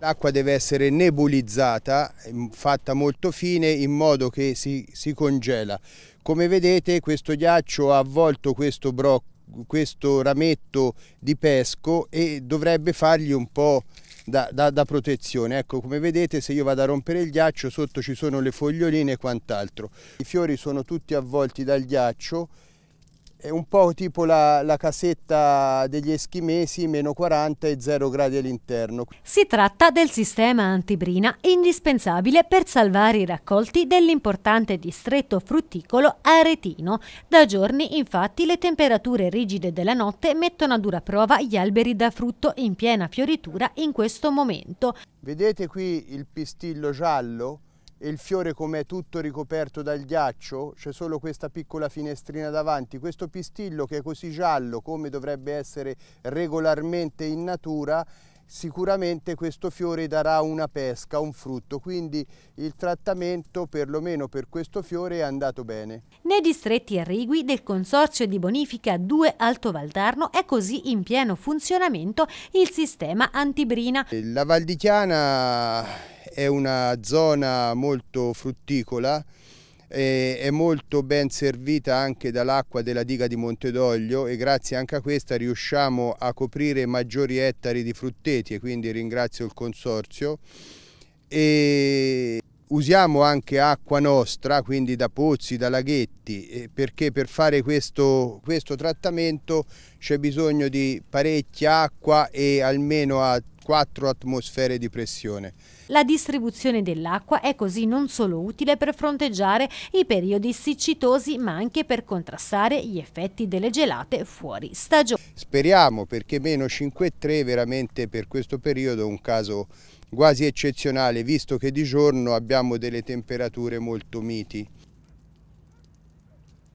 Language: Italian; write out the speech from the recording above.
L'acqua deve essere nebulizzata, mm, fatta molto fine in modo che si, si congela. Come vedete questo ghiaccio ha avvolto questo, bro, questo rametto di pesco e dovrebbe fargli un po' da, da, da, protezione. Ecco come vedete se io vado a rompere il ghiaccio sotto ci sono le foglioline e quant'altro. I fiori sono tutti avvolti dal ghiaccio è un po' tipo la, la, casetta degli eschimesi, meno 40 e 0 gradi all'interno. Si tratta del sistema antibrina, indispensabile per salvare i raccolti dell'importante distretto frutticolo aretino. Da giorni, infatti, le temperature rigide della notte mettono a dura prova gli alberi da frutto in piena fioritura in questo momento. Vedete qui il pistillo giallo? e il fiore com'è tutto ricoperto dal ghiaccio, c'è solo questa piccola finestrina davanti, questo pistillo che è così giallo come dovrebbe essere regolarmente in natura, sicuramente questo fiore darà una pesca, un frutto, quindi il trattamento perlomeno per questo fiore è andato bene. Nei distretti irrigui del Consorzio di Bonifica 2 Alto Valdarno è così in pieno funzionamento il sistema antibrina. La Valdichiana è una zona molto frutticola, è molto ben servita anche dall'acqua della diga di Montedoglio e grazie anche a questa riusciamo a coprire maggiori ettari di frutteti e quindi ringrazio il consorzio. E usiamo anche acqua nostra, quindi da pozzi, da laghetti, perché per fare questo, questo trattamento c'è bisogno di parecchia acqua e almeno a 4 atmosfere di pressione. La distribuzione dell'acqua è così non solo utile per fronteggiare i periodi siccitosi ma anche per contrastare gli effetti delle gelate fuori stagione. Speriamo perché meno 5,3 è veramente per questo periodo un caso quasi eccezionale visto che di giorno abbiamo delle temperature molto miti.